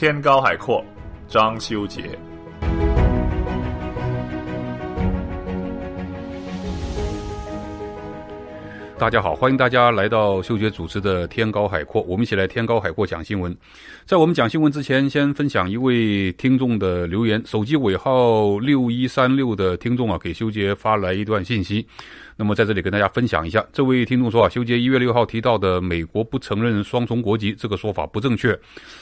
天高海阔，张修杰。大家好，欢迎大家来到修杰主持的《天高海阔》，我们一起来《天高海阔》讲新闻。在我们讲新闻之前，先分享一位听众的留言，手机尾号六一三六的听众啊，给修杰发来一段信息。那么在这里跟大家分享一下，这位听众说啊，修杰一月六号提到的美国不承认双重国籍这个说法不正确。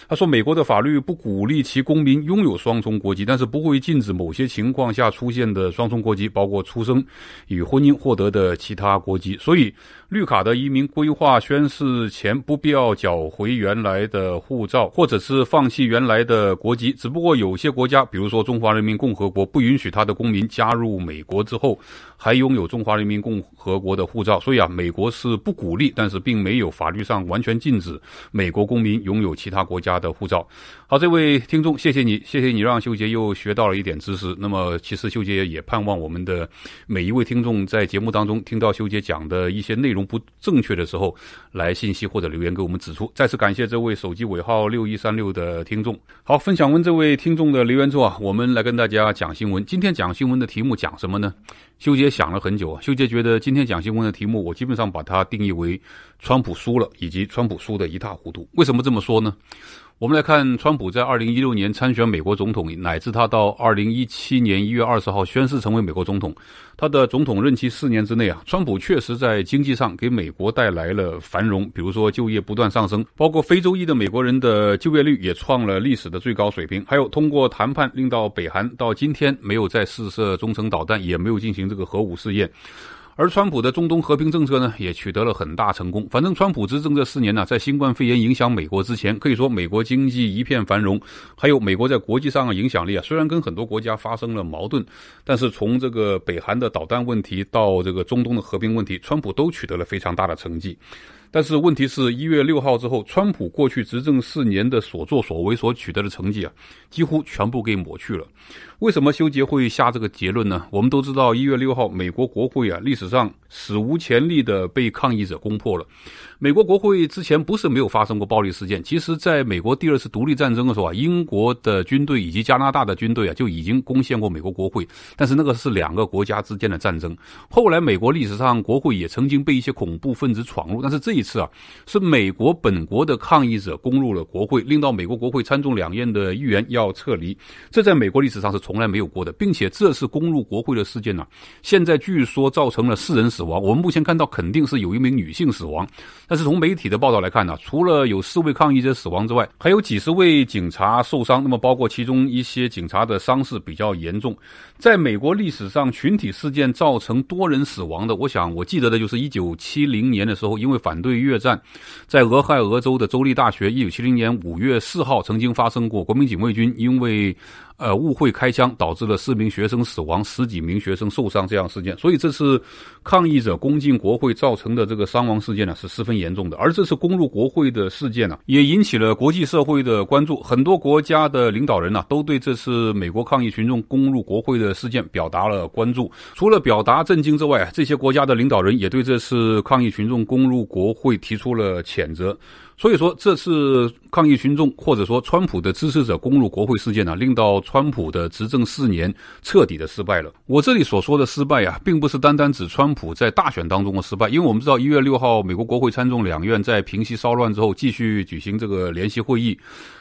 他说，美国的法律不鼓励其公民拥有双重国籍，但是不会禁止某些情况下出现的双重国籍，包括出生与婚姻获得的其他国籍。所以。绿卡的移民规划宣誓前，不必要缴回原来的护照，或者是放弃原来的国籍。只不过有些国家，比如说中华人民共和国，不允许他的公民加入美国之后还拥有中华人民共和国的护照。所以啊，美国是不鼓励，但是并没有法律上完全禁止美国公民拥有其他国家的护照。好，这位听众，谢谢你，谢谢你让修杰又学到了一点知识。那么，其实修杰也盼望我们的每一位听众在节目当中听到修杰讲的一些内容不正确的时候，来信息或者留言给我们指出。再次感谢这位手机尾号六一三六的听众。好，分享完这位听众的留言之后，啊，我们来跟大家讲新闻。今天讲新闻的题目讲什么呢？修杰想了很久，啊，修杰觉得今天讲新闻的题目，我基本上把它定义为：川普输了，以及川普输的一塌糊涂。为什么这么说呢？我们来看，川普在二零一六年参选美国总统，乃至他到二零一七年一月二十号宣誓成为美国总统，他的总统任期四年之内啊，川普确实在经济上给美国带来了繁荣，比如说就业不断上升，包括非洲裔的美国人的就业率也创了历史的最高水平，还有通过谈判令到北韩到今天没有再试射中程导弹，也没有进行这个核武试验。而川普的中东和平政策呢，也取得了很大成功。反正川普执政这四年呢，在新冠肺炎影响美国之前，可以说美国经济一片繁荣，还有美国在国际上的影响力啊，虽然跟很多国家发生了矛盾，但是从这个北韩的导弹问题到这个中东的和平问题，川普都取得了非常大的成绩。但是问题是一月六号之后，川普过去执政四年的所作所为所取得的成绩啊，几乎全部给抹去了。为什么休杰会下这个结论呢？我们都知道，一月六号，美国国会啊历史上史无前例的被抗议者攻破了。美国国会之前不是没有发生过暴力事件，其实在美国第二次独立战争的时候啊，英国的军队以及加拿大的军队啊就已经攻陷过美国国会，但是那个是两个国家之间的战争。后来美国历史上国会也曾经被一些恐怖分子闯入，但是这一次啊，是美国本国的抗议者攻入了国会，令到美国国会参众两院的议员要撤离，这在美国历史上是从来没有过的，并且这次攻入国会的事件呢，现在据说造成了四人死亡，我们目前看到肯定是有一名女性死亡。但是从媒体的报道来看呢，除了有四位抗议者死亡之外，还有几十位警察受伤。那么，包括其中一些警察的伤势比较严重。在美国历史上，群体事件造成多人死亡的，我想我记得的就是一九七零年的时候，因为反对越战，在俄亥俄州的州立大学，一九七零年五月四号曾经发生过国民警卫军因为呃误会开枪，导致了四名学生死亡、十几名学生受伤这样事件。所以这次抗议者攻进国会造成的这个伤亡事件呢，是十分严重的。而这次攻入国会的事件呢，也引起了国际社会的关注，很多国家的领导人呢，都对这次美国抗议群众攻入国会的。的事件表达了关注，除了表达震惊之外这些国家的领导人也对这次抗议群众攻入国会提出了谴责。所以说，这次抗议群众或者说川普的支持者攻入国会事件呢，令到川普的执政四年彻底的失败了。我这里所说的失败啊，并不是单单指川普在大选当中的失败，因为我们知道一月六号，美国国会参众两院在平息骚乱之后，继续举行这个联席会议。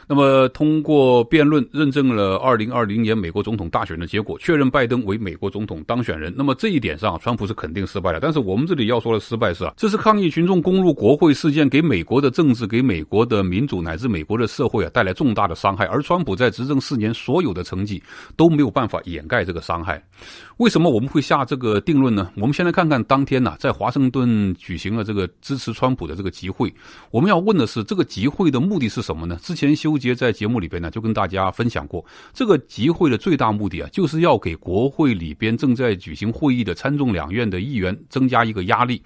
那么，通过辩论认证了二零二零年美国总统大选的结果，确认拜登为美国总统当选人。那么这一点上，川普是肯定失败了。但是我们这里要说的失败是，这是抗议群众攻入国会事件给美国的政治、给美国的民主乃至美国的社会啊带来重大的伤害。而川普在执政四年所有的成绩都没有办法掩盖这个伤害。为什么我们会下这个定论呢？我们先来看看当天呢，在华盛顿举行了这个支持川普的这个集会。我们要问的是，这个集会的目的是什么呢？之前修。杰在节目里边呢，就跟大家分享过，这个集会的最大目的啊，就是要给国会里边正在举行会议的参众两院的议员增加一个压力。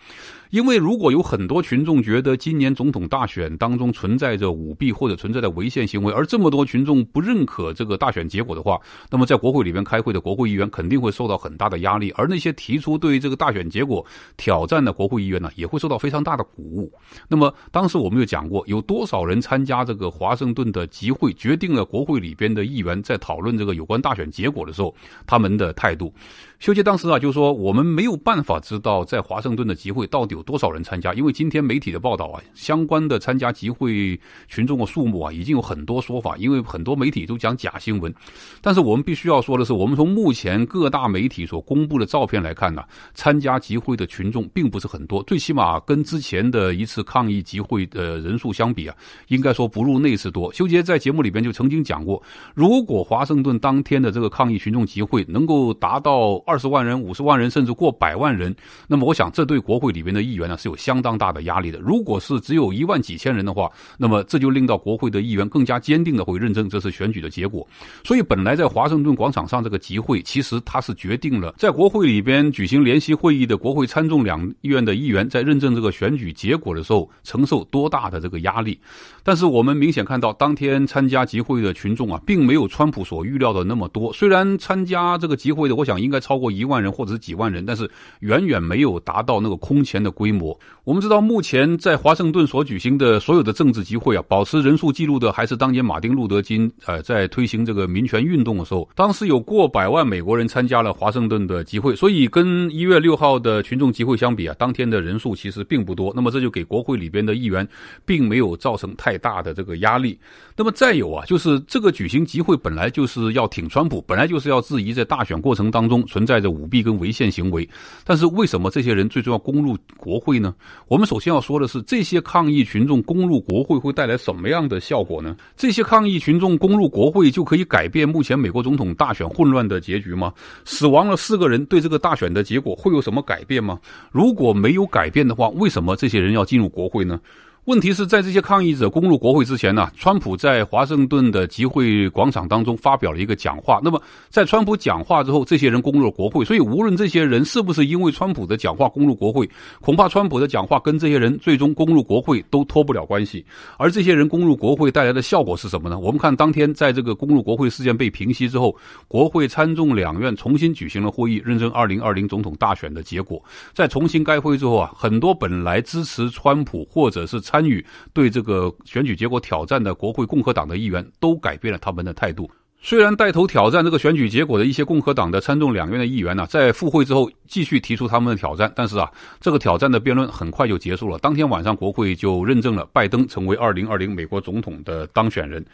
因为如果有很多群众觉得今年总统大选当中存在着舞弊或者存在着违宪行为，而这么多群众不认可这个大选结果的话，那么在国会里边开会的国会议员肯定会受到很大的压力，而那些提出对这个大选结果挑战的国会议员呢，也会受到非常大的鼓舞。那么当时我们有讲过，有多少人参加这个华盛顿的集会，决定了国会里边的议员在讨论这个有关大选结果的时候，他们的态度。修杰当时啊，就说我们没有办法知道在华盛顿的集会到底有多少人参加，因为今天媒体的报道啊，相关的参加集会群众的数目啊，已经有很多说法，因为很多媒体都讲假新闻。但是我们必须要说的是，我们从目前各大媒体所公布的照片来看呢，参加集会的群众并不是很多，最起码跟之前的一次抗议集会的人数相比啊，应该说不入那次多。修杰在节目里边就曾经讲过，如果华盛顿当天的这个抗议群众集会能够达到。二十万人、五十万人，甚至过百万人，那么我想，这对国会里边的议员呢是有相当大的压力的。如果是只有一万几千人的话，那么这就令到国会的议员更加坚定的会认证这次选举的结果。所以，本来在华盛顿广场上这个集会，其实它是决定了在国会里边举行联席会议的国会参众两院的议员在认证这个选举结果的时候承受多大的这个压力。但是，我们明显看到当天参加集会的群众啊，并没有川普所预料的那么多。虽然参加这个集会的，我想应该超。过一万人或者是几万人，但是远远没有达到那个空前的规模。我们知道，目前在华盛顿所举行的所有的政治集会啊，保持人数记录的还是当年马丁·路德·金呃在推行这个民权运动的时候，当时有过百万美国人参加了华盛顿的集会。所以跟一月六号的群众集会相比啊，当天的人数其实并不多。那么这就给国会里边的议员并没有造成太大的这个压力。那么再有啊，就是这个举行集会本来就是要挺川普，本来就是要质疑在大选过程当中存。带着舞弊跟违宪行为，但是为什么这些人最终要攻入国会呢？我们首先要说的是，这些抗议群众攻入国会会带来什么样的效果呢？这些抗议群众攻入国会就可以改变目前美国总统大选混乱的结局吗？死亡了四个人，对这个大选的结果会有什么改变吗？如果没有改变的话，为什么这些人要进入国会呢？问题是，在这些抗议者攻入国会之前呢，川普在华盛顿的集会广场当中发表了一个讲话。那么，在川普讲话之后，这些人攻入国会。所以，无论这些人是不是因为川普的讲话攻入国会，恐怕川普的讲话跟这些人最终攻入国会都脱不了关系。而这些人攻入国会带来的效果是什么呢？我们看当天在这个攻入国会事件被平息之后，国会参众两院重新举行了会议，认证2020总统大选的结果。在重新开会之后啊，很多本来支持川普或者是参与对这个选举结果挑战的国会共和党的议员都改变了他们的态度。虽然带头挑战这个选举结果的一些共和党的参众两院的议员呢，在复会之后继续提出他们的挑战，但是啊，这个挑战的辩论很快就结束了。当天晚上，国会就认证了拜登成为二零二零美国总统的当选人。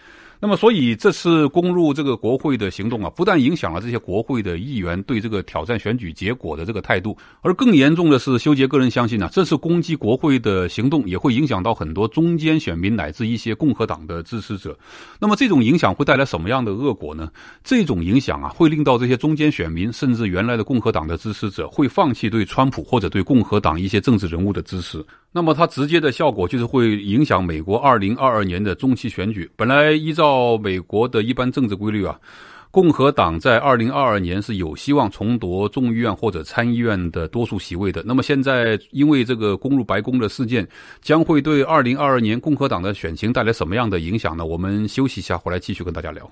那么，所以这次攻入这个国会的行动啊，不但影响了这些国会的议员对这个挑战选举结果的这个态度，而更严重的是，修杰个人相信呢，这次攻击国会的行动也会影响到很多中间选民乃至一些共和党的支持者。那么，这种影响会带来什么样的恶果呢？这种影响啊，会令到这些中间选民甚至原来的共和党的支持者会放弃对川普或者对共和党一些政治人物的支持。那么它直接的效果就是会影响美国二零二二年的中期选举。本来依照美国的一般政治规律啊，共和党在二零二二年是有希望重夺众议院或者参议院的多数席位的。那么现在因为这个攻入白宫的事件，将会对二零二二年共和党的选情带来什么样的影响呢？我们休息一下，回来继续跟大家聊。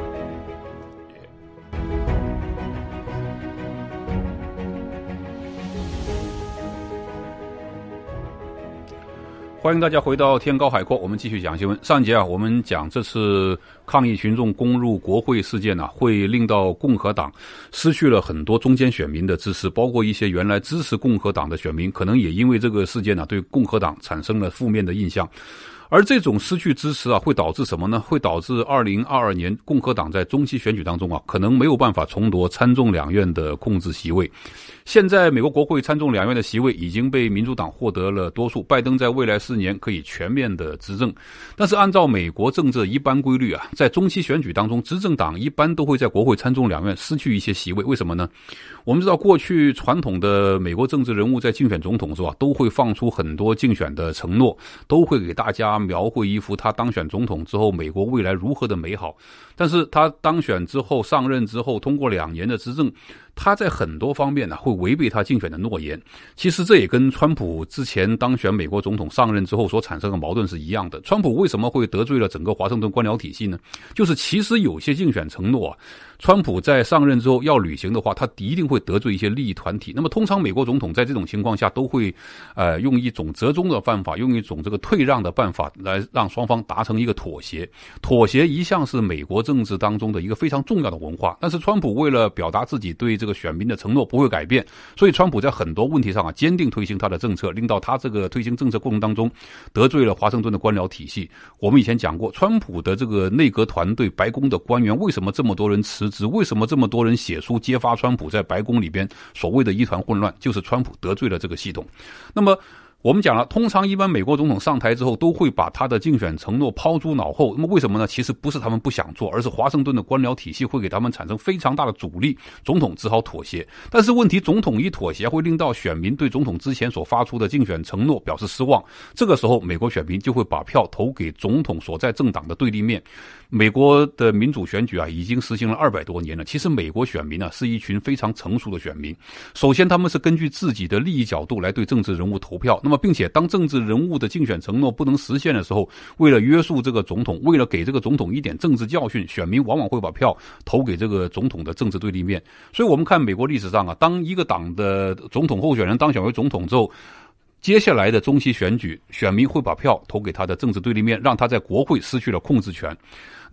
欢迎大家回到天高海阔，我们继续讲新闻。上节啊，我们讲这次抗议群众攻入国会事件呢，会令到共和党失去了很多中间选民的支持，包括一些原来支持共和党的选民，可能也因为这个事件呢，对共和党产生了负面的印象。而这种失去支持啊，会导致什么呢？会导致二零二二年共和党在中期选举当中啊，可能没有办法重夺参众两院的控制席位。现在美国国会参众两院的席位已经被民主党获得了多数，拜登在未来四年可以全面的执政。但是，按照美国政治一般规律啊，在中期选举当中，执政党一般都会在国会参众两院失去一些席位。为什么呢？我们知道，过去传统的美国政治人物在竞选总统是吧，都会放出很多竞选的承诺，都会给大家描绘一幅他当选总统之后美国未来如何的美好。但是他当选之后上任之后，通过两年的执政。他在很多方面呢会违背他竞选的诺言，其实这也跟川普之前当选美国总统上任之后所产生的矛盾是一样的。川普为什么会得罪了整个华盛顿官僚体系呢？就是其实有些竞选承诺。川普在上任之后要履行的话，他一定会得罪一些利益团体。那么，通常美国总统在这种情况下都会，呃，用一种折中的办法，用一种这个退让的办法来让双方达成一个妥协。妥协一向是美国政治当中的一个非常重要的文化。但是，川普为了表达自己对这个选民的承诺不会改变，所以川普在很多问题上啊坚定推行他的政策，令到他这个推行政策过程当中得罪了华盛顿的官僚体系。我们以前讲过，川普的这个内阁团队、白宫的官员为什么这么多人辞？指为什么这么多人写书揭发川普在白宫里边所谓的一团混乱，就是川普得罪了这个系统。那么。我们讲了，通常一般美国总统上台之后都会把他的竞选承诺抛诸脑后。那么为什么呢？其实不是他们不想做，而是华盛顿的官僚体系会给他们产生非常大的阻力，总统只好妥协。但是问题，总统一妥协，会令到选民对总统之前所发出的竞选承诺表示失望。这个时候，美国选民就会把票投给总统所在政党的对立面。美国的民主选举啊，已经实行了二百多年了。其实美国选民呢，是一群非常成熟的选民。首先，他们是根据自己的利益角度来对政治人物投票。那么，并且当政治人物的竞选承诺不能实现的时候，为了约束这个总统，为了给这个总统一点政治教训，选民往往会把票投给这个总统的政治对立面。所以，我们看美国历史上啊，当一个党的总统候选人当选为总统之后，接下来的中期选举，选民会把票投给他的政治对立面，让他在国会失去了控制权。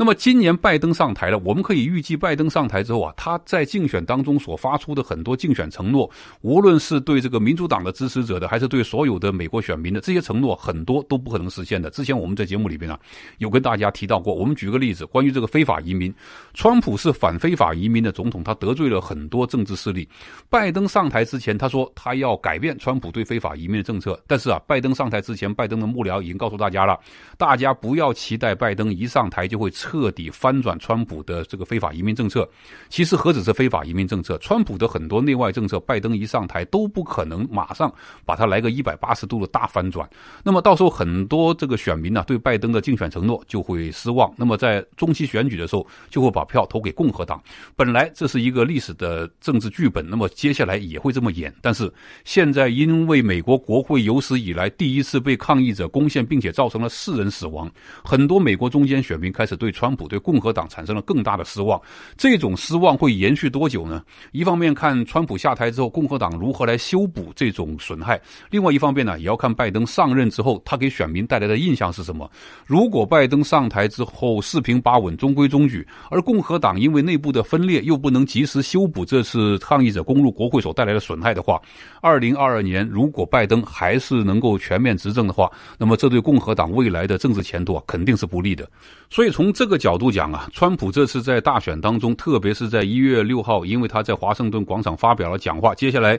那么今年拜登上台了，我们可以预计拜登上台之后啊，他在竞选当中所发出的很多竞选承诺，无论是对这个民主党的支持者的，还是对所有的美国选民的这些承诺，很多都不可能实现的。之前我们在节目里边啊，有跟大家提到过。我们举个例子，关于这个非法移民，川普是反非法移民的总统，他得罪了很多政治势力。拜登上台之前，他说他要改变川普对非法移民的政策，但是啊，拜登上台之前，拜登的幕僚已经告诉大家了，大家不要期待拜登一上台就会撤。彻底翻转川普的这个非法移民政策，其实何止是非法移民政策，川普的很多内外政策，拜登一上台都不可能马上把它来个一百八十度的大翻转。那么到时候很多这个选民呢，对拜登的竞选承诺就会失望，那么在中期选举的时候就会把票投给共和党。本来这是一个历史的政治剧本，那么接下来也会这么演。但是现在因为美国国会有史以来第一次被抗议者攻陷，并且造成了四人死亡，很多美国中间选民开始对。川普对共和党产生了更大的失望，这种失望会延续多久呢？一方面看川普下台之后共和党如何来修补这种损害，另外一方面呢，也要看拜登上任之后他给选民带来的印象是什么。如果拜登上台之后四平八稳、中规中矩，而共和党因为内部的分裂又不能及时修补这次抗议者攻入国会所带来的损害的话，二零二二年如果拜登还是能够全面执政的话，那么这对共和党未来的政治前途啊肯定是不利的。所以从这。这个角度讲啊，川普这次在大选当中，特别是在一月六号，因为他在华盛顿广场发表了讲话，接下来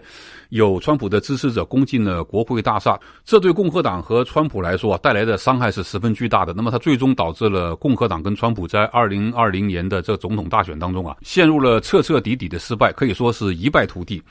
有川普的支持者攻进了国会大厦，这对共和党和川普来说啊、带来的伤害是十分巨大的。那么，他最终导致了共和党跟川普在二零二零年的这总统大选当中啊，陷入了彻彻底底的失败，可以说是一败涂地。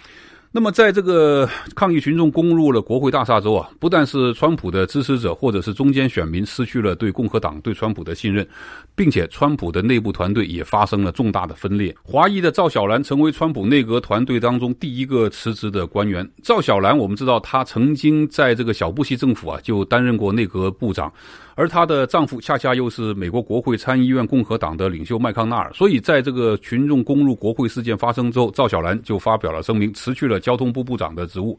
那么，在这个抗议群众攻入了国会大厦之后啊，不但是川普的支持者或者是中间选民失去了对共和党、对川普的信任，并且川普的内部团队也发生了重大的分裂。华裔的赵小兰成为川普内阁团队当中第一个辞职的官员。赵小兰，我们知道他曾经在这个小布希政府啊就担任过内阁部长。而她的丈夫恰恰又是美国国会参议院共和党的领袖麦康纳尔，所以在这个群众攻入国会事件发生之后，赵小兰就发表了声明，辞去了交通部部长的职务。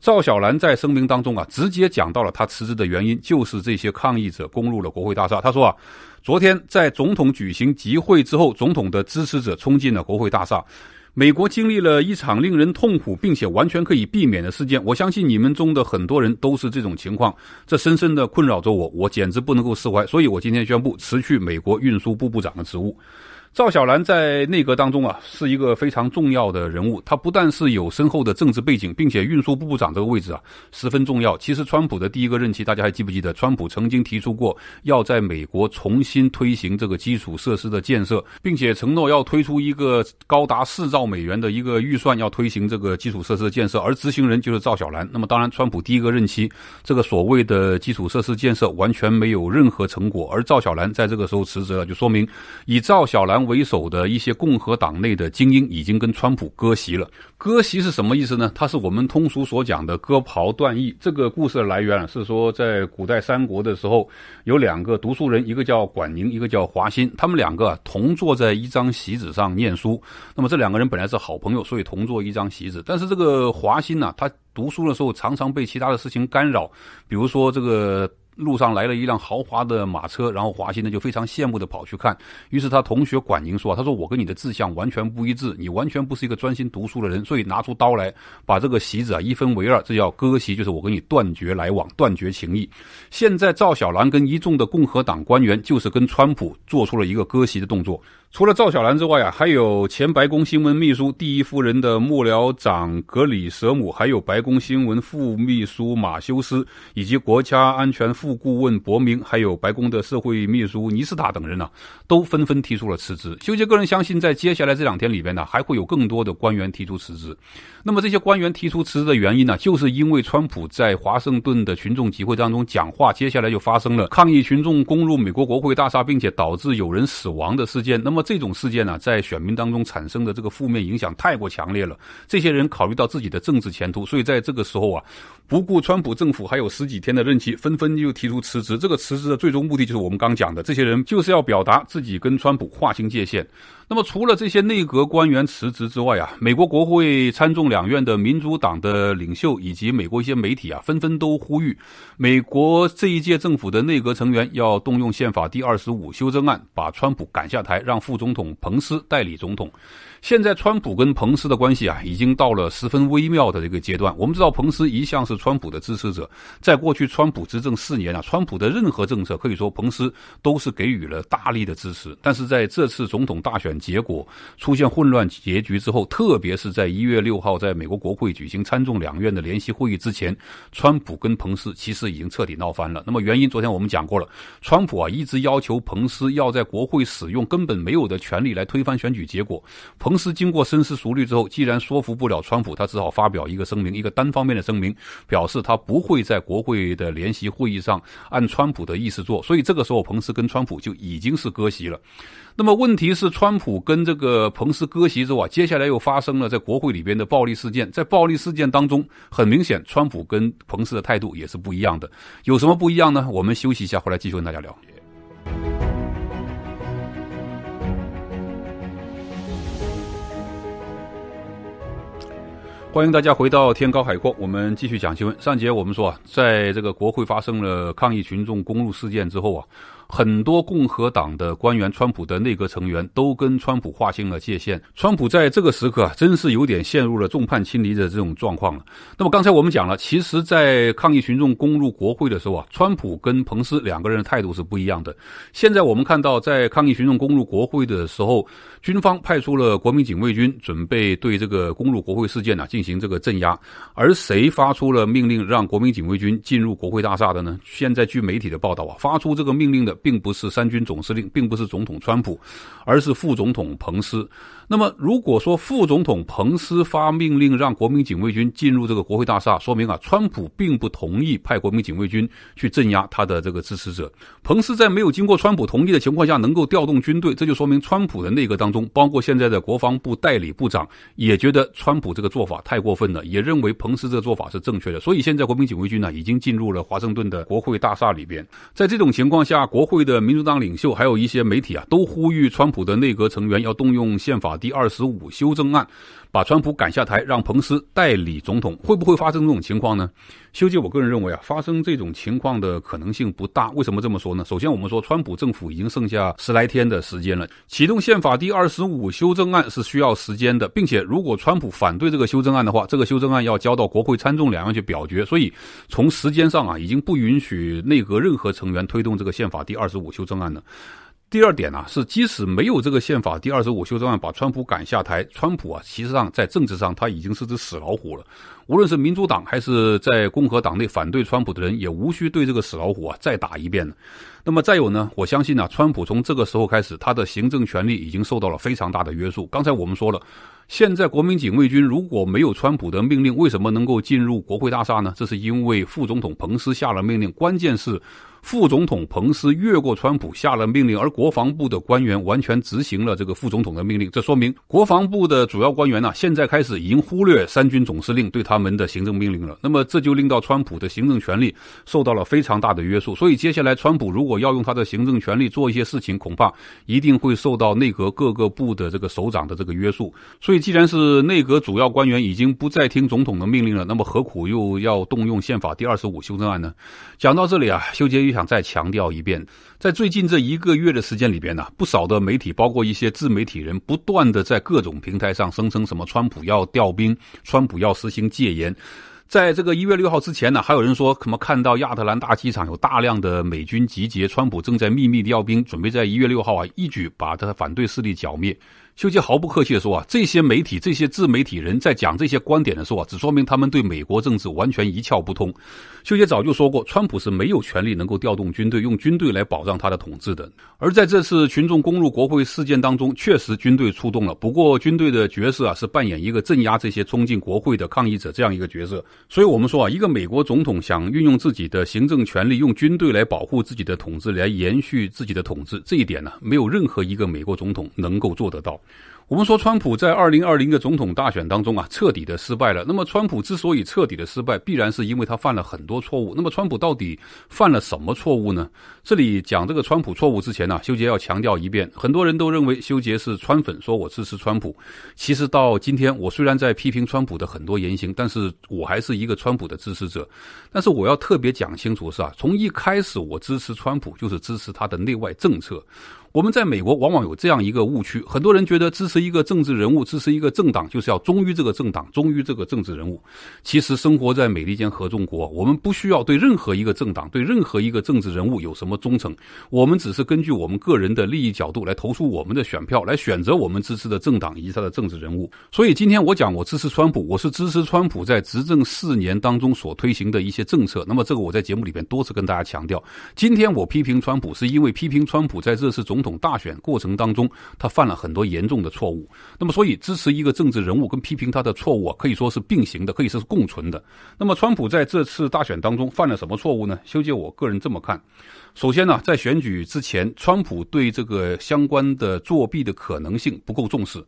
赵小兰在声明当中啊，直接讲到了她辞职的原因，就是这些抗议者攻入了国会大厦。她说啊，昨天在总统举行集会之后，总统的支持者冲进了国会大厦。美国经历了一场令人痛苦，并且完全可以避免的事件。我相信你们中的很多人都是这种情况，这深深的困扰着我，我简直不能够释怀。所以我今天宣布辞去美国运输部部长的职务。赵小兰在内阁当中啊，是一个非常重要的人物。他不但是有深厚的政治背景，并且运输部部长这个位置啊十分重要。其实，川普的第一个任期，大家还记不记得？川普曾经提出过要在美国重新推行这个基础设施的建设，并且承诺要推出一个高达四兆美元的一个预算，要推行这个基础设施的建设，而执行人就是赵小兰。那么，当然，川普第一个任期这个所谓的基础设施建设完全没有任何成果，而赵小兰在这个时候辞职了，就说明以赵小兰。为首的一些共和党内的精英已经跟川普割席了。割席是什么意思呢？它是我们通俗所讲的“割袍断义”。这个故事的来源是说，在古代三国的时候，有两个读书人，一个叫管宁，一个叫华歆。他们两个同坐在一张席子上念书。那么这两个人本来是好朋友，所以同坐一张席子。但是这个华歆呢，他读书的时候常常被其他的事情干扰，比如说这个。路上来了一辆豪华的马车，然后华歆呢就非常羡慕的跑去看。于是他同学管宁说：“他说我跟你的志向完全不一致，你完全不是一个专心读书的人，所以拿出刀来把这个席子啊一分为二，这叫割席，就是我跟你断绝来往，断绝情谊。”现在赵小兰跟一众的共和党官员就是跟川普做出了一个割席的动作。除了赵小兰之外啊，还有前白宫新闻秘书、第一夫人的幕僚长格里舍姆，还有白宫新闻副秘书马修斯，以及国家安全副顾问伯明，还有白宫的社会秘书尼斯塔等人呢，都纷纷提出了辞职。休杰个人相信，在接下来这两天里边呢，还会有更多的官员提出辞职。那么这些官员提出辞职的原因呢，就是因为川普在华盛顿的群众集会当中讲话，接下来就发生了抗议群众攻入美国国会大厦，并且导致有人死亡的事件。那么这种事件呢，在选民当中产生的这个负面影响太过强烈了。这些人考虑到自己的政治前途，所以在这个时候啊，不顾川普政府还有十几天的任期，纷纷就提出辞职。这个辞职的最终目的，就是我们刚讲的，这些人就是要表达自己跟川普划清界限。那么，除了这些内阁官员辞职之外啊，美国国会参众两院的民主党的领袖以及美国一些媒体啊，纷纷都呼吁，美国这一届政府的内阁成员要动用宪法第二十五修正案，把川普赶下台，让副总统彭斯代理总统。现在，川普跟彭斯的关系啊，已经到了十分微妙的这个阶段。我们知道，彭斯一向是川普的支持者，在过去川普执政四年啊，川普的任何政策可以说彭斯都是给予了大力的支持。但是在这次总统大选结果出现混乱结局之后，特别是在一月六号在美国国会举行参众两院的联席会议之前，川普跟彭斯其实已经彻底闹翻了。那么原因，昨天我们讲过了，川普啊一直要求彭斯要在国会使用根本没有的权利来推翻选举结果，彭。彭斯经过深思熟虑之后，既然说服不了川普，他只好发表一个声明，一个单方面的声明，表示他不会在国会的联席会议上按川普的意思做。所以这个时候，彭斯跟川普就已经是割席了。那么问题是，川普跟这个彭斯割席之后啊，接下来又发生了在国会里边的暴力事件。在暴力事件当中，很明显，川普跟彭斯的态度也是不一样的。有什么不一样呢？我们休息一下，回来继续跟大家聊。欢迎大家回到天高海阔，我们继续讲新闻。上节我们说啊，在这个国会发生了抗议群众公路事件之后啊。很多共和党的官员、川普的内阁成员都跟川普划清了界限。川普在这个时刻啊，真是有点陷入了众叛亲离的这种状况了。那么刚才我们讲了，其实，在抗议群众攻入国会的时候啊，川普跟彭斯两个人的态度是不一样的。现在我们看到，在抗议群众攻入国会的时候，军方派出了国民警卫军，准备对这个攻入国会事件呢进行这个镇压。而谁发出了命令让国民警卫军进入国会大厦的呢？现在据媒体的报道啊，发出这个命令的。并不是三军总司令，并不是总统川普，而是副总统彭斯。那么，如果说副总统彭斯发命令让国民警卫军进入这个国会大厦，说明啊，川普并不同意派国民警卫军去镇压他的这个支持者。彭斯在没有经过川普同意的情况下能够调动军队，这就说明川普的内阁当中，包括现在的国防部代理部长也觉得川普这个做法太过分了，也认为彭斯这个做法是正确的。所以现在国民警卫军呢已经进入了华盛顿的国会大厦里边。在这种情况下，国会的民主党领袖，还有一些媒体啊，都呼吁川普的内阁成员要动用宪法第二十五修正案，把川普赶下台，让彭斯代理总统。会不会发生这种情况呢？修杰，我个人认为啊，发生这种情况的可能性不大。为什么这么说呢？首先，我们说川普政府已经剩下十来天的时间了，启动宪法第二十五修正案是需要时间的，并且如果川普反对这个修正案的话，这个修正案要交到国会参众两院去表决。所以从时间上啊，已经不允许内阁任何成员推动这个宪法第二。二十五修正案呢？第二点呢是，即使没有这个宪法第二十五修正案把川普赶下台，川普啊，其实上在政治上他已经是只死老虎了。无论是民主党还是在共和党内反对川普的人，也无需对这个死老虎啊再打一遍了。那么再有呢，我相信啊，川普从这个时候开始，他的行政权力已经受到了非常大的约束。刚才我们说了，现在国民警卫军如果没有川普的命令，为什么能够进入国会大厦呢？这是因为副总统彭斯下了命令。关键是。副总统彭斯越过川普下了命令，而国防部的官员完全执行了这个副总统的命令。这说明国防部的主要官员呢，现在开始已经忽略三军总司令对他们的行政命令了。那么这就令到川普的行政权力受到了非常大的约束。所以接下来川普如果要用他的行政权力做一些事情，恐怕一定会受到内阁各个部的这个首长的这个约束。所以既然是内阁主要官员已经不再听总统的命令了，那么何苦又要动用宪法第二十五修正案呢？讲到这里啊，修杰。想再强调一遍，在最近这一个月的时间里边呢，不少的媒体，包括一些自媒体人，不断的在各种平台上声称什么川普要调兵，川普要实行戒严。在这个一月六号之前呢，还有人说，什么看到亚特兰大机场有大量的美军集结，川普正在秘密调兵，准备在一月六号啊，一举把他的反对势力剿灭。秀杰毫不客气地说啊，这些媒体、这些自媒体人在讲这些观点的时候啊，只说明他们对美国政治完全一窍不通。秀杰早就说过，川普是没有权利能够调动军队、用军队来保障他的统治的。而在这次群众攻入国会事件当中，确实军队出动了，不过军队的角色啊是扮演一个镇压这些冲进国会的抗议者这样一个角色。所以，我们说啊，一个美国总统想运用自己的行政权力，用军队来保护自己的统治，来延续自己的统治，这一点呢，没有任何一个美国总统能够做得到。我们说，川普在二零二零的总统大选当中啊，彻底的失败了。那么，川普之所以彻底的失败，必然是因为他犯了很多错误。那么，川普到底犯了什么错误呢？这里讲这个川普错误之前呢，修杰要强调一遍：很多人都认为修杰是川粉，说我支持川普。其实到今天，我虽然在批评川普的很多言行，但是我还是一个川普的支持者。但是我要特别讲清楚是啊，从一开始我支持川普，就是支持他的内外政策。我们在美国往往有这样一个误区，很多人觉得支持一个政治人物、支持一个政党就是要忠于这个政党、忠于这个政治人物。其实生活在美利坚合众国，我们不需要对任何一个政党、对任何一个政治人物有什么忠诚，我们只是根据我们个人的利益角度来投出我们的选票，来选择我们支持的政党以及他的政治人物。所以今天我讲我支持川普，我是支持川普在执政四年当中所推行的一些政策。那么这个我在节目里边多次跟大家强调，今天我批评川普是因为批评川普在这次总。统大选过程当中，他犯了很多严重的错误。那么，所以支持一个政治人物跟批评他的错误，可以说是并行的，可以说是共存的。那么，川普在这次大选当中犯了什么错误呢？修杰，我个人这么看，首先呢，在选举之前，川普对这个相关的作弊的可能性不够重视。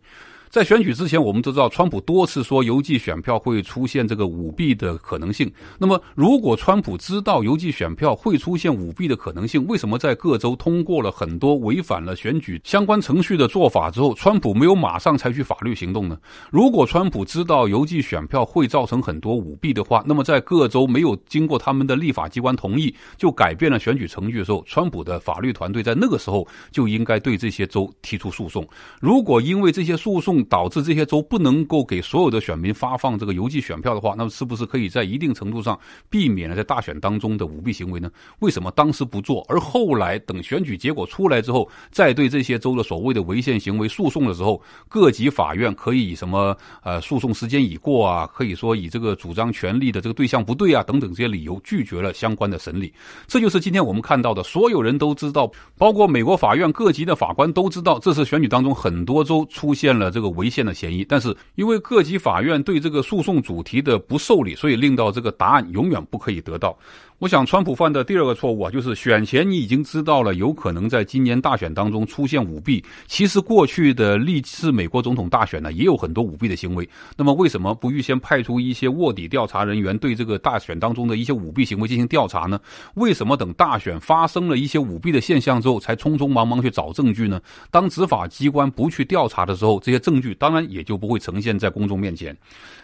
在选举之前，我们都知道，川普多次说邮寄选票会出现这个舞弊的可能性。那么，如果川普知道邮寄选票会出现舞弊的可能性，为什么在各州通过了很多违反了选举相关程序的做法之后，川普没有马上采取法律行动呢？如果川普知道邮寄选票会造成很多舞弊的话，那么在各州没有经过他们的立法机关同意就改变了选举程序的时候，川普的法律团队在那个时候就应该对这些州提出诉讼。如果因为这些诉讼，导致这些州不能够给所有的选民发放这个邮寄选票的话，那么是不是可以在一定程度上避免了在大选当中的舞弊行为呢？为什么当时不做？而后来等选举结果出来之后，再对这些州的所谓的违宪行为诉讼的时候，各级法院可以以什么呃诉讼时间已过啊，可以说以这个主张权利的这个对象不对啊等等这些理由拒绝了相关的审理。这就是今天我们看到的，所有人都知道，包括美国法院各级的法官都知道，这次选举当中很多州出现了这个。违宪的嫌疑，但是因为各级法院对这个诉讼主题的不受理，所以令到这个答案永远不可以得到。我想，川普犯的第二个错误啊，就是选前你已经知道了有可能在今年大选当中出现舞弊。其实过去的历次美国总统大选呢，也有很多舞弊的行为。那么为什么不预先派出一些卧底调查人员对这个大选当中的一些舞弊行为进行调查呢？为什么等大选发生了一些舞弊的现象之后，才匆匆忙忙去找证据呢？当执法机关不去调查的时候，这些证据当然也就不会呈现在公众面前。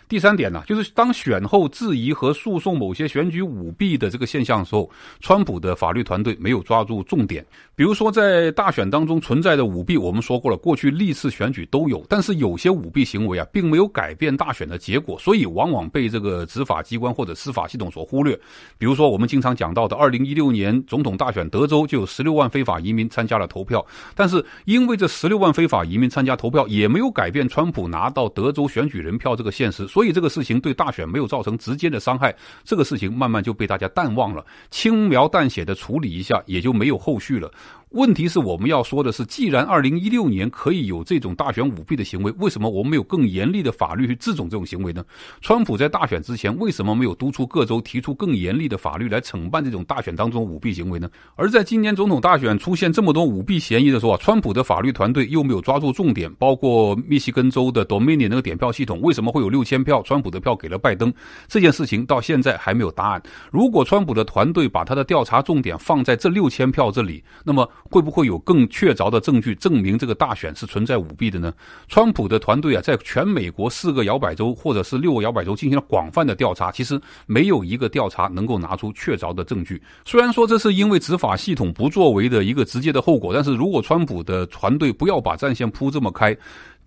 第三点呢，就是当选后质疑和诉讼某些选举舞弊的这个现象的时候，川普的法律团队没有抓住重点。比如说，在大选当中存在的舞弊，我们说过了，过去历次选举都有，但是有些舞弊行为啊，并没有改变大选的结果，所以往往被这个执法机关或者司法系统所忽略。比如说，我们经常讲到的，二零一六年总统大选，德州就有十六万非法移民参加了投票，但是因为这十六万非法移民参加投票，也没有改变川普拿到德州选举人票这个现实。所以这个事情对大选没有造成直接的伤害，这个事情慢慢就被大家淡忘了，轻描淡写的处理一下，也就没有后续了。问题是，我们要说的是，既然二零一六年可以有这种大选舞弊的行为，为什么我们没有更严厉的法律去制种这种行为呢？川普在大选之前为什么没有督促各州提出更严厉的法律来惩办这种大选当中舞弊行为呢？而在今年总统大选出现这么多舞弊嫌疑的时候啊，川普的法律团队又没有抓住重点，包括密西根州的 Dominion 那个点票系统，为什么会有六千票川普的票给了拜登？这件事情到现在还没有答案。如果川普的团队把他的调查重点放在这六千票这里，那么。会不会有更确凿的证据证明这个大选是存在舞弊的呢？川普的团队啊，在全美国四个摇摆州或者是六个摇摆州进行了广泛的调查，其实没有一个调查能够拿出确凿的证据。虽然说这是因为执法系统不作为的一个直接的后果，但是如果川普的团队不要把战线铺这么开。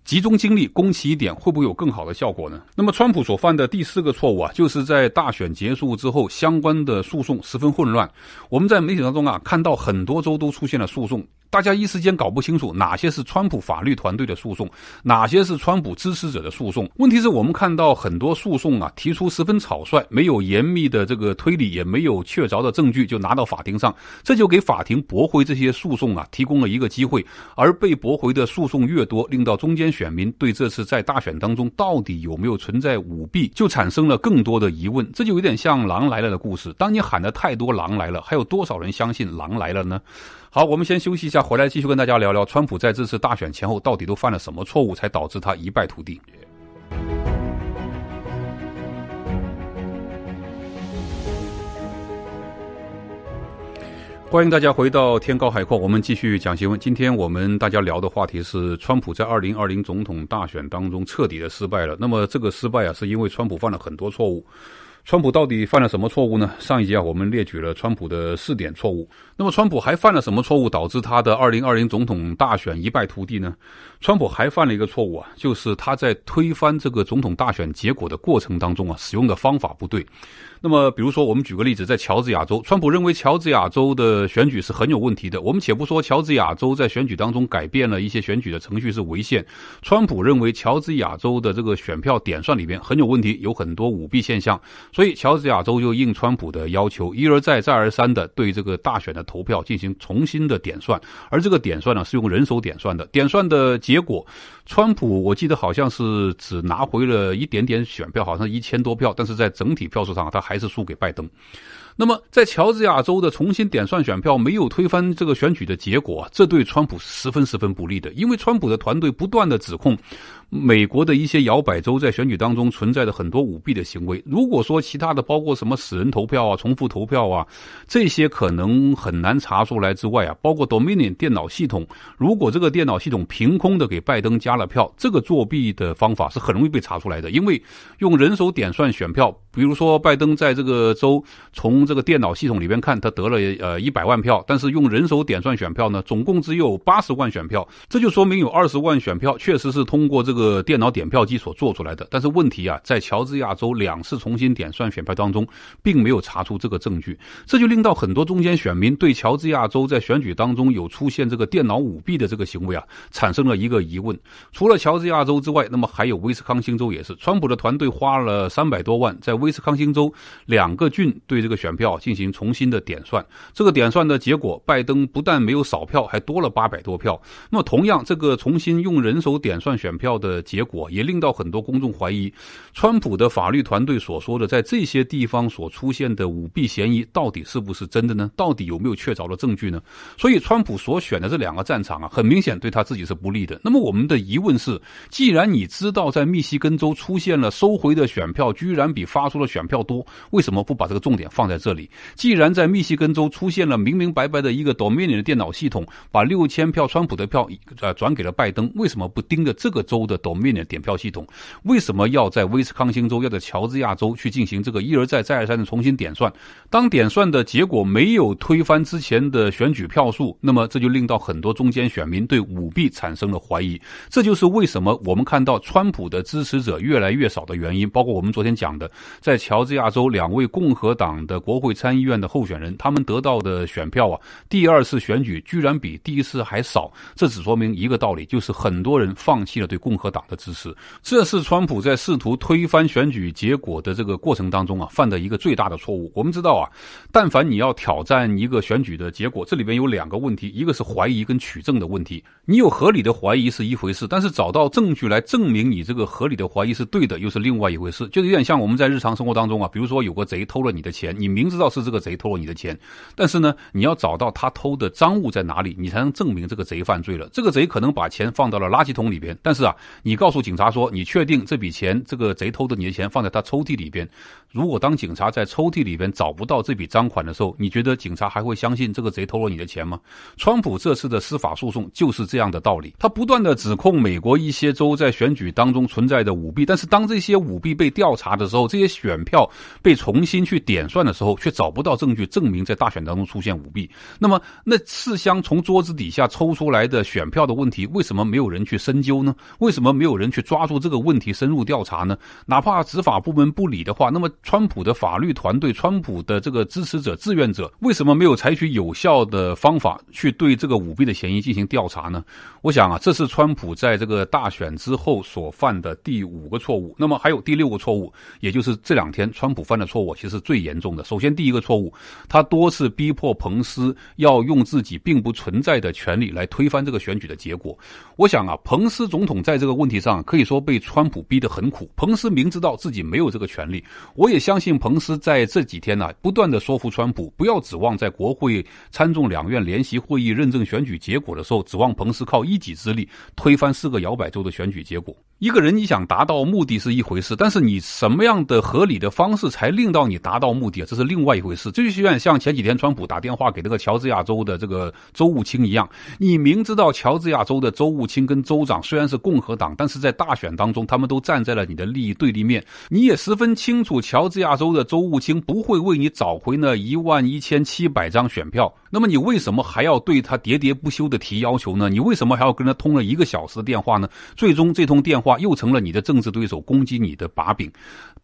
集中精力攻其一点会不会有更好的效果呢？那么，川普所犯的第四个错误啊，就是在大选结束之后，相关的诉讼十分混乱。我们在媒体当中啊，看到很多州都出现了诉讼。大家一时间搞不清楚哪些是川普法律团队的诉讼，哪些是川普支持者的诉讼。问题是我们看到很多诉讼啊，提出十分草率，没有严密的这个推理，也没有确凿的证据就拿到法庭上，这就给法庭驳回这些诉讼啊提供了一个机会。而被驳回的诉讼越多，令到中间选民对这次在大选当中到底有没有存在舞弊，就产生了更多的疑问。这就有点像狼来了的故事，当你喊的太多“狼来了”，还有多少人相信“狼来了”呢？好，我们先休息一下，回来继续跟大家聊聊，川普在这次大选前后到底都犯了什么错误，才导致他一败涂地？欢迎大家回到天高海阔，我们继续讲新闻。今天我们大家聊的话题是，川普在二零二零总统大选当中彻底的失败了。那么这个失败啊，是因为川普犯了很多错误。川普到底犯了什么错误呢？上一集啊，我们列举了川普的四点错误。那么，川普还犯了什么错误，导致他的二零二零总统大选一败涂地呢？川普还犯了一个错误啊，就是他在推翻这个总统大选结果的过程当中啊，使用的方法不对。那么，比如说，我们举个例子，在乔治亚州，川普认为乔治亚州的选举是很有问题的。我们且不说乔治亚州在选举当中改变了一些选举的程序是违宪，川普认为乔治亚州的这个选票点算里边很有问题，有很多舞弊现象，所以乔治亚州就应川普的要求，一而再、再而三的对这个大选的。投票进行重新的点算，而这个点算呢是用人手点算的。点算的结果，川普我记得好像是只拿回了一点点选票，好像一千多票，但是在整体票数上他还是输给拜登。那么在乔治亚州的重新点算选票没有推翻这个选举的结果，这对川普是十分十分不利的，因为川普的团队不断的指控。美国的一些摇摆州在选举当中存在着很多舞弊的行为。如果说其他的包括什么死人投票啊、重复投票啊，这些可能很难查出来之外啊，包括 Dominion 电脑系统，如果这个电脑系统凭空的给拜登加了票，这个作弊的方法是很容易被查出来的。因为用人手点算选票，比如说拜登在这个州从这个电脑系统里边看他得了呃一百万票，但是用人手点算选票呢，总共只有八十万选票，这就说明有二十万选票确实是通过这个。个电脑点票机所做出来的，但是问题啊，在乔治亚州两次重新点算选票当中，并没有查出这个证据，这就令到很多中间选民对乔治亚州在选举当中有出现这个电脑舞弊的这个行为啊，产生了一个疑问。除了乔治亚州之外，那么还有威斯康星州也是，川普的团队花了三百多万在威斯康星州两个郡对这个选票进行重新的点算，这个点算的结果，拜登不但没有少票，还多了八百多票。那么同样，这个重新用人手点算选票的。的结果也令到很多公众怀疑，川普的法律团队所说的在这些地方所出现的舞弊嫌疑到底是不是真的呢？到底有没有确凿的证据呢？所以，川普所选的这两个战场啊，很明显对他自己是不利的。那么，我们的疑问是：既然你知道在密西根州出现了收回的选票居然比发出的选票多，为什么不把这个重点放在这里？既然在密西根州出现了明明白白的一个 Dominion 的电脑系统把六千票川普的票呃转给了拜登，为什么不盯着这个州的？抖米的点票系统，为什么要在威斯康星州、要在乔治亚州去进行这个一而再、再而三的重新点算？当点算的结果没有推翻之前的选举票数，那么这就令到很多中间选民对舞弊产生了怀疑。这就是为什么我们看到川普的支持者越来越少的原因。包括我们昨天讲的，在乔治亚州，两位共和党的国会参议院的候选人，他们得到的选票啊，第二次选举居然比第一次还少。这只说明一个道理，就是很多人放弃了对共和。党的支持，这是川普在试图推翻选举结果的这个过程当中啊犯的一个最大的错误。我们知道啊，但凡你要挑战一个选举的结果，这里边有两个问题，一个是怀疑跟取证的问题。你有合理的怀疑是一回事，但是找到证据来证明你这个合理的怀疑是对的，又是另外一回事。就是有点像我们在日常生活当中啊，比如说有个贼偷了你的钱，你明知道是这个贼偷了你的钱，但是呢，你要找到他偷的赃物在哪里，你才能证明这个贼犯罪了。这个贼可能把钱放到了垃圾桶里边，但是啊。你告诉警察说，你确定这笔钱这个贼偷的你的钱放在他抽屉里边？如果当警察在抽屉里边找不到这笔赃款的时候，你觉得警察还会相信这个贼偷了你的钱吗？川普这次的司法诉讼就是这样的道理。他不断的指控美国一些州在选举当中存在的舞弊，但是当这些舞弊被调查的时候，这些选票被重新去点算的时候，却找不到证据证明在大选当中出现舞弊。那么那四箱从桌子底下抽出来的选票的问题，为什么没有人去深究呢？为什么？怎么没有人去抓住这个问题深入调查呢？哪怕执法部门不理的话，那么川普的法律团队、川普的这个支持者、志愿者，为什么没有采取有效的方法去对这个舞弊的嫌疑进行调查呢？我想啊，这是川普在这个大选之后所犯的第五个错误。那么还有第六个错误，也就是这两天川普犯的错误，其实最严重的。首先第一个错误，他多次逼迫彭斯要用自己并不存在的权利来推翻这个选举的结果。我想啊，彭斯总统在这个问题上可以说被川普逼得很苦。彭斯明知道自己没有这个权利，我也相信彭斯在这几天呢，不断的说服川普，不要指望在国会参众两院联席会议认证选举结果的时候，指望彭斯靠一己之力推翻四个摇摆州的选举结果。一个人你想达到目的是一回事，但是你什么样的合理的方式才令到你达到目的，这是另外一回事。就像前几天川普打电话给那个乔治亚州的这个州务卿一样，你明知道乔治亚州的州务卿跟州长虽然是共和，党。但是在大选当中，他们都站在了你的利益对立面。你也十分清楚，乔治亚州的州务卿不会为你找回那一万一千七百张选票。那么你为什么还要对他喋喋不休的提要求呢？你为什么还要跟他通了一个小时的电话呢？最终这通电话又成了你的政治对手攻击你的把柄。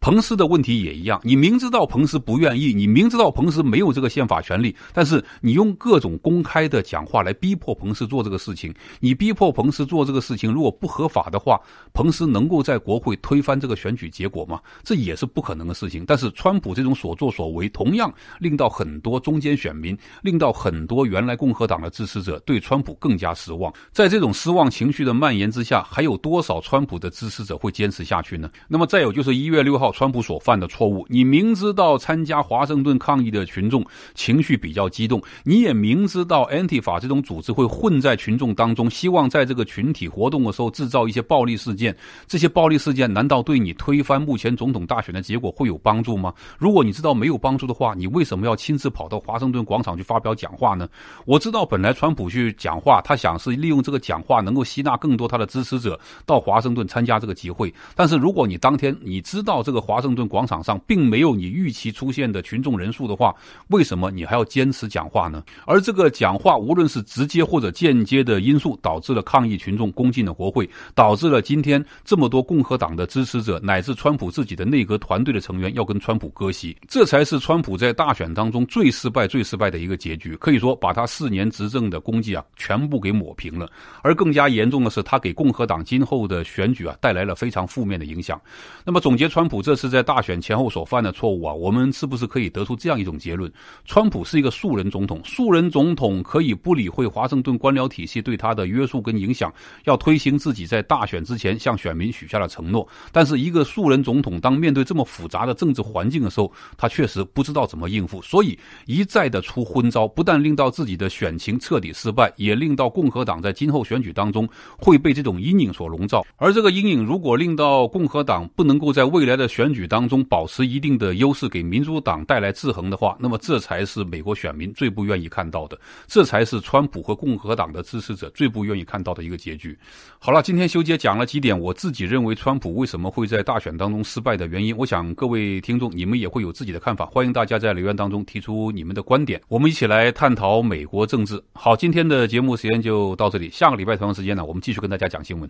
彭斯的问题也一样，你明知道彭斯不愿意，你明知道彭斯没有这个宪法权利，但是你用各种公开的讲话来逼迫彭斯做这个事情，你逼迫彭斯做这个事情，如果不合法的话，彭斯能够在国会推翻这个选举结果吗？这也是不可能的事情。但是川普这种所作所为，同样令到很多中间选民，令到很多原来共和党的支持者对川普更加失望。在这种失望情绪的蔓延之下，还有多少川普的支持者会坚持下去呢？那么再有就是一月六号。川普所犯的错误，你明知道参加华盛顿抗议的群众情绪比较激动，你也明知道 Anti 法这种组织会混在群众当中，希望在这个群体活动的时候制造一些暴力事件。这些暴力事件难道对你推翻目前总统大选的结果会有帮助吗？如果你知道没有帮助的话，你为什么要亲自跑到华盛顿广场去发表讲话呢？我知道本来川普去讲话，他想是利用这个讲话能够吸纳更多他的支持者到华盛顿参加这个集会。但是如果你当天你知道这个，华盛顿广场上并没有你预期出现的群众人数的话，为什么你还要坚持讲话呢？而这个讲话，无论是直接或者间接的因素，导致了抗议群众攻进了国会，导致了今天这么多共和党的支持者乃至川普自己的内阁团队的成员要跟川普割席。这才是川普在大选当中最失败、最失败的一个结局，可以说把他四年执政的功绩啊全部给抹平了。而更加严重的是，他给共和党今后的选举啊带来了非常负面的影响。那么总结川普这。这是在大选前后所犯的错误啊！我们是不是可以得出这样一种结论：川普是一个素人总统，素人总统可以不理会华盛顿官僚体系对他的约束跟影响，要推行自己在大选之前向选民许下的承诺。但是，一个素人总统当面对这么复杂的政治环境的时候，他确实不知道怎么应付，所以一再的出昏招，不但令到自己的选情彻底失败，也令到共和党在今后选举当中会被这种阴影所笼罩。而这个阴影，如果令到共和党不能够在未来的选选举当中保持一定的优势，给民主党带来制衡的话，那么这才是美国选民最不愿意看到的，这才是川普和共和党的支持者最不愿意看到的一个结局。好了，今天修杰讲了几点，我自己认为川普为什么会在大选当中失败的原因，我想各位听众你们也会有自己的看法，欢迎大家在留言当中提出你们的观点，我们一起来探讨美国政治。好，今天的节目时间就到这里，下个礼拜同样时间呢，我们继续跟大家讲新闻。